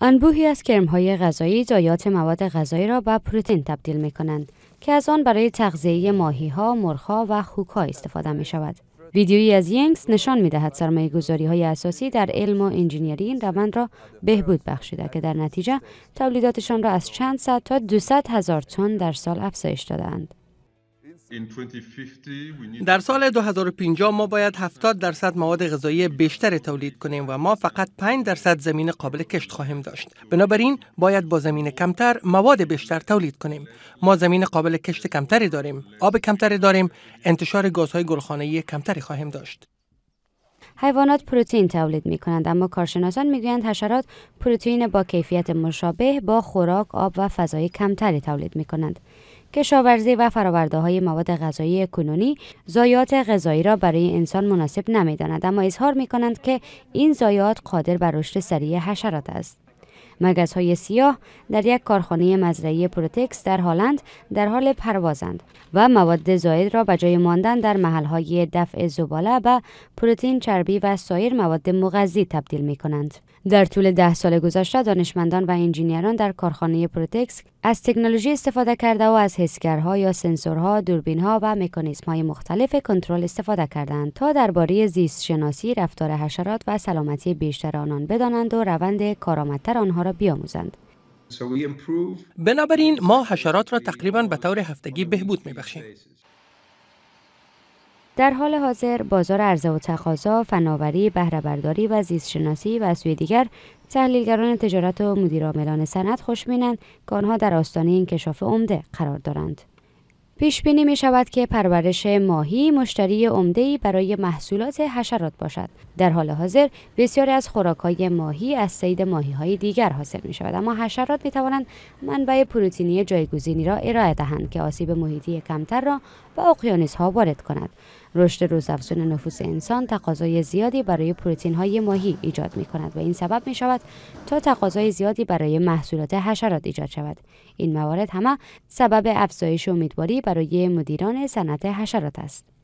انبوهی از کرمهای غذایی دایات مواد غذایی را به پروتین تبدیل می کنند که از آن برای تغذیه ماهی ها، مرخ و خوک ها استفاده می شود. ویدیویی از ینگس نشان می دهد سرمایه گذاری های اساسی در علم و انجینیری این روند را بهبود بخشیده که در نتیجه تولیداتشان را از چند صد تا 200 هزار تن در سال افزایش دادند. در سال 2050 ما باید 70 درصد مواد غذایی بیشتر تولید کنیم و ما فقط 5 درصد زمین قابل کشت خواهیم داشت. بنابراین باید با زمین کمتر مواد بیشتر تولید کنیم. ما زمین قابل کشت کمتری داریم، آب کمتری داریم، انتشار گازهای گلخانه‌ای کمتری خواهیم داشت. حیوانات پروتئین تولید می کنند اما کارشناسان میگویند حشرات پروتئین با کیفیت مشابه با خوراک آب و فضای کمتری تولید می کنند کشاورزی و فراورده های مواد غذایی کنونی زایات غذایی را برای انسان مناسب نمی داند اما اظهار می کنند که این زایات قادر بر رشد سریع حشرات است مگس های سیاه در یک کارخانه مزرعه پروتکس در هلند در حال پروازند و مواد زاید را به جای ماندن در محل های دفع زباله به پروتین، چربی و سایر مواد مغذی تبدیل می کنند. در طول ده سال گذشته دانشمندان و انجینیران در کارخانه پروتکس از تکنولوژی استفاده کرده و از حسگرها یا سنسورها، دوربینها و های مختلف کنترل استفاده کردند تا درباره زیست شناسی، رفتار حشرات و سلامتی بیشتر آنان بدانند و روند کارآمدتر آنها را بیاموزند. بنابراین ما حشرات را تقریبا به طور هفتگی بهبود می در حال حاضر بازار عرضه و تقاضا، فناوری، بهرهبرداری و زیستشناسی و از سوی دیگر تحلیلگران تجارت و مدیرعاملان صنعت خوشبینند که آنها در آستانه انکشاف عمده قرار دارند. پیش بینی می شود که پرورش ماهی مشتری عمده برای محصولات حشرات باشد. در حال حاضر بسیاری از خوراک های ماهی از سید ماهی های دیگر حاصل می شود اما حشرات می توانند منبع پروتئینی جایگزینی را ارائه دهند که آسیب محیطی کمتر را به اقیانوس ها وارد کند. رشد روزافزون نفوس انسان تقاضای زیادی برای پروتین های ماهی ایجاد می کند و این سبب می شود تا تقاضای زیادی برای محصولات حشرات ایجاد شود این موارد همه سبب افزایش امیدواری برای مدیران صنعت حشرات است